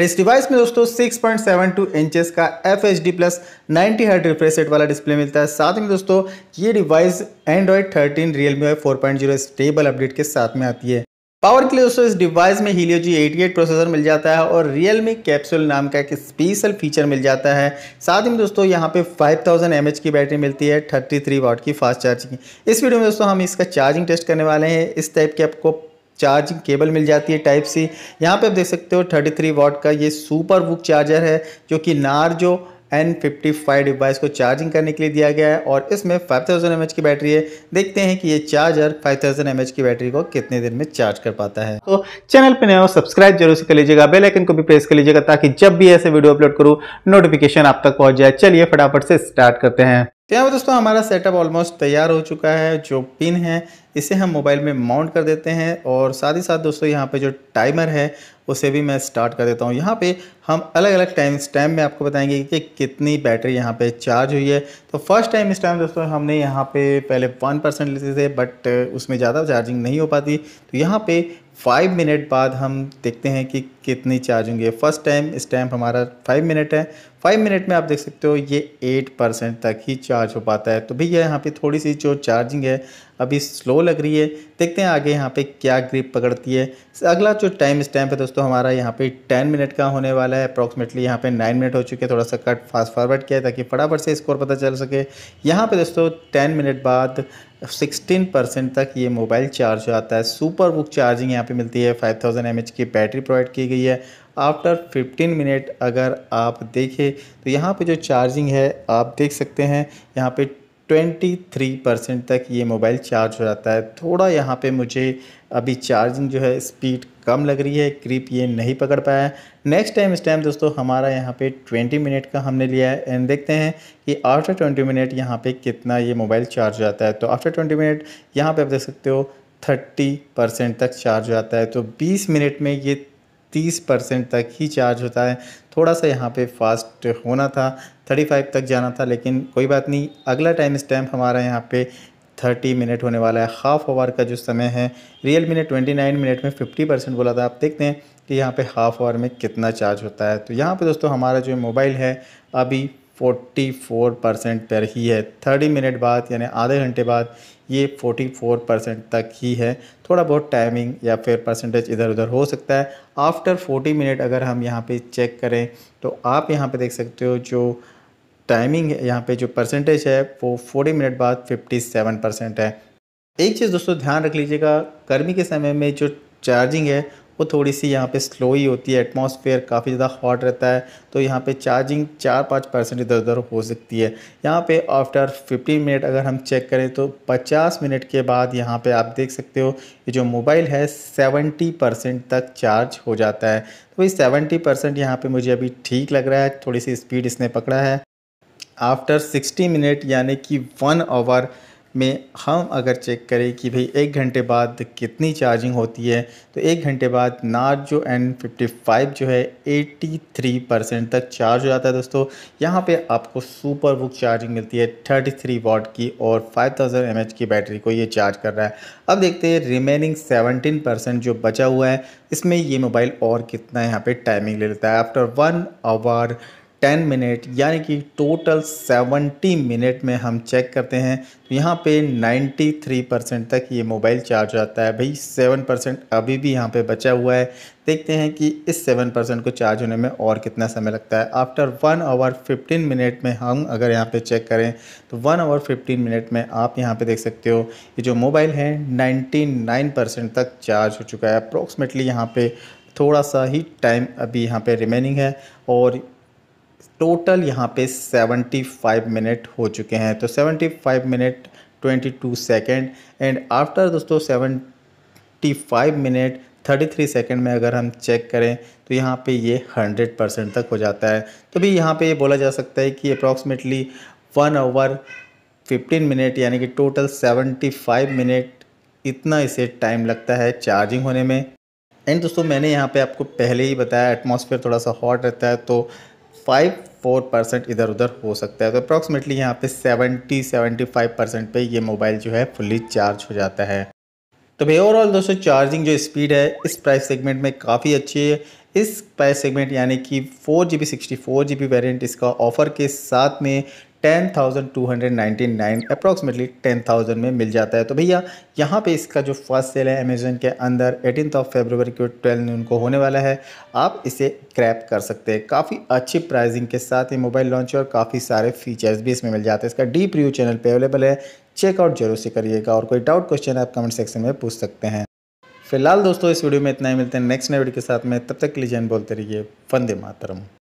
इस डिवाइस में दोस्तों 6.72 इंचेस का F H D plus ninety hertz refresh rate वाला डिस्प्ले मिलता है साथ में दोस्तों ये device Android 13 Realme four point zero stable update के साथ में आती है पावर के लिए दोस्तों इस डिवाइस में हीलियो जी 88 प्रोसेसर मिल जाता है और रियल मी कैप्सूल नाम का एक स्पेशल फीचर मिल जाता है साथ में दोस्तों यहाँ पे 5000 थाउजेंड की बैटरी मिलती है 33 वाट की फास्ट चार्जिंग इस वीडियो में दोस्तों हम इसका चार्जिंग टेस्ट करने वाले हैं इस टाइप के आपको चार्जिंग केबल मिल जाती है टाइप सी यहाँ पे आप देख सकते हो 33 वॉट का ये सुपर बुक चार्जर है जो कि Narzo N fifty five device को चार्जिंग करने के लिए दिया गया है और इसमें 5000 थाउजेंड की बैटरी है देखते हैं कि ये चार्जर 5000 थाउजेंड की बैटरी को कितने दिन में चार्ज कर पाता है तो चैनल पर नए हो सब्सक्राइब जरूर से कर लीजिएगा बेल आइकन को भी प्रेस कर लीजिएगा ताकि जब भी ऐसे वीडियो अपलोड करूँ नोटिफिकेशन आप तक पहुँच जाए चलिए फटाफट से स्टार्ट करते हैं तो यहाँ पर दोस्तों हमारा सेटअप ऑलमोस्ट तैयार हो चुका है जो पिन है इसे हम मोबाइल में माउंट कर देते हैं और साथ ही साथ दोस्तों यहाँ पे जो टाइमर है उसे भी मैं स्टार्ट कर देता हूँ यहाँ पे हम अलग अलग टाइम स्टैम्प में आपको बताएंगे कि कितनी बैटरी यहाँ पे चार्ज हुई है तो फर्स्ट टाइम स्टैम्प दोस्तों हमने यहाँ पे पहले वन परसेंट लेते थे बट उसमें ज़्यादा चार्जिंग नहीं हो पाती तो यहाँ पे फाइव मिनट बाद हम देखते हैं कि कितनी चार्ज होंगे फर्स्ट टाइम स्टैम्प हमारा फाइव मिनट है फाइव मिनट में आप देख सकते हो ये एट परसेंट तक ही चार्ज हो पाता है तो भैया यहाँ पे थोड़ी सी जो चार्जिंग है अभी स्लो लग रही है देखते हैं आगे यहाँ पे क्या ग्रिप पकड़ती है अगला जो टाइम स्टैम्प है दोस्तों हमारा यहाँ पे टेन मिनट का होने वाला वाला है अप्रॉक्सीमेटली यहाँ पे नाइन मिनट हो चुके हैं थोड़ा सा कट फास्ट फॉरवर्ड किया है ताकि फटाफट से स्कोर पता चल सके यहाँ पे दोस्तों टेन मिनट बाद सिक्सटीन परसेंट तक ये मोबाइल चार्ज हो जाता है सुपर बुक चार्जिंग यहाँ पे मिलती है फाइव थाउजेंड की बैटरी प्रोवाइड की गई है आफ्टर फिफ्टीन मिनट अगर आप देखें तो यहाँ पर जो चार्जिंग है आप देख सकते हैं यहाँ पर 23 परसेंट तक ये मोबाइल चार्ज हो जाता है थोड़ा यहाँ पे मुझे अभी चार्जिंग जो है स्पीड कम लग रही है क्रीप ये नहीं पकड़ पाया है नेक्स्ट टाइम इस टाइम दोस्तों हमारा यहाँ पे 20 मिनट का हमने लिया है एंड देखते हैं कि आफ्टर 20 मिनट यहाँ पे कितना ये मोबाइल चार्ज हो जाता है तो आफ्टर 20 मिनट यहाँ पे आप देख सकते हो थर्टी परसेंट तक चार्ज हो जाता है तो बीस मिनट में ये तीस परसेंट तक ही चार्ज होता है थोड़ा सा यहाँ पे फास्ट होना था थर्टी फाइव तक जाना था लेकिन कोई बात नहीं अगला टाइम स्टैम्प हमारा यहाँ पे थर्टी मिनट होने वाला है हाफ़ आवर का जो समय है रियल मी ने ट्वेंटी नाइन मिनट में फिफ्टी परसेंट बोला था आप देखते हैं कि यहाँ पे हाफ़ आवर में कितना चार्ज होता है तो यहाँ पे दोस्तों हमारा जो मोबाइल है अभी 44 परसेंट पर ही है 30 मिनट बाद यानी आधे घंटे बाद ये 44 परसेंट तक ही है थोड़ा बहुत टाइमिंग या फिर परसेंटेज इधर उधर हो सकता है आफ्टर 40 मिनट अगर हम यहाँ पे चेक करें तो आप यहाँ पे देख सकते हो जो टाइमिंग है यहाँ पे जो परसेंटेज है वो 40 मिनट बाद 57 परसेंट है एक चीज़ दोस्तों ध्यान रख लीजिएगा गर्मी के समय में जो चार्जिंग है वो थोड़ी सी यहाँ पे स्लो ही होती है एटमॉस्फेयर काफ़ी ज़्यादा हॉट रहता है तो यहाँ पे चार्जिंग चार पाँच परसेंट इधर उधर हो सकती है यहाँ पे आफ्टर फिफ्टी मिनट अगर हम चेक करें तो पचास मिनट के बाद यहाँ पे आप देख सकते हो ये जो मोबाइल है सेवेंटी परसेंट तक चार्ज हो जाता है तो भाई सेवेंटी परसेंट यहाँ पर मुझे अभी ठीक लग रहा है थोड़ी सी स्पीड इसने पकड़ा है आफ्टर सिक्सटी मिनट यानी कि वन आवर में हम अगर चेक करें कि भाई एक घंटे बाद कितनी चार्जिंग होती है तो एक घंटे बाद नार जो एन फिफ्टी फाइव जो है एटी थ्री परसेंट तक चार्ज हो जाता है दोस्तों यहाँ पे आपको सुपर बुक चार्जिंग मिलती है थर्टी थ्री वॉट की और फाइव थाउजेंड एम एच की बैटरी को ये चार्ज कर रहा है अब देखते हैं रिमेनिंग सेवनटीन परसेंट जो बचा हुआ है इसमें ये मोबाइल और कितना यहाँ पर टाइमिंग ले लेता है after one hour ten minute यानी कि टोटल सेवेंटी मिनट में हम चेक करते हैं तो यहाँ पे थ्री परसेंट तक ये मोबाइल चार्ज आता है भाई सेवन परसेंट अभी भी यहाँ पे बचा हुआ है देखते हैं कि इस सेवन परसेंट को चार्ज होने में और कितना समय लगता है after one hour fifteen minute में हम अगर यहाँ पे चेक करें तो वन आवर फिफ्टीन मिनट में आप यहाँ पे देख सकते हो ये जो मोबाइल है नाइन्टी परसेंट तक चार्ज हो चुका है अप्रोक्सीमेटली यहाँ पर थोड़ा सा ही टाइम अभी यहाँ पे रिमेनिंग है और टोटल यहाँ पे 75 मिनट हो चुके हैं तो 75 मिनट 22 सेकेंड एंड आफ्टर दोस्तों 75 मिनट 33 सेकेंड में अगर हम चेक करें तो यहाँ पे ये 100 परसेंट तक हो जाता है तो भी यहाँ पे ये बोला जा सकता है कि अप्रॉक्सीमेटली वन आवर 15 मिनट यानी कि टोटल 75 मिनट इतना इसे टाइम लगता है चार्जिंग होने में एंड दोस्तों मैंने यहाँ पे आपको पहले ही बताया एटमॉस्फेयर थोड़ा सा हॉट रहता है तो फाइव फोर परसेंट इधर उधर हो सकता है तो अप्रॉक्सीमेटली यहाँ पे सेवेंटी सेवेंटी फाइव परसेंट पर ये मोबाइल जो है फुली चार्ज हो जाता है तो भाई ओवरऑल दोस्तों चार्जिंग जो स्पीड है इस प्राइस सेगमेंट में काफ़ी अच्छी है इस प्राइस सेगमेंट यानी कि four G B sixty four G B variant इसका ऑफ़र के साथ में ten thousand two hundred ninety nine approximately ten thousand में मिल जाता है तो भैया यहाँ पे इसका जो फर्स्ट सेल है अमेजोन के अंदर एटीन ऑफ फेबरवरी को ट्वेल्थ नून को होने वाला है आप इसे क्रैप कर सकते हैं काफ़ी अच्छी प्राइसिंग के साथ ये मोबाइल लॉन्च और काफ़ी सारे फीचर्स भी इसमें मिल जाते हैं इसका डीप रिव्यू चैनल पर अवेलेबल है चेकआउट जरूर से करिएगा और कोई डाउट क्वेश्चन आप कमेंट सेक्शन में पूछ सकते हैं फिलहाल दोस्तों इस वीडियो में इतना ही मिलते हैं नेक्स्ट नए वीडियो के साथ में तब तक लीजिए बोलते रहिए फंदे मातरम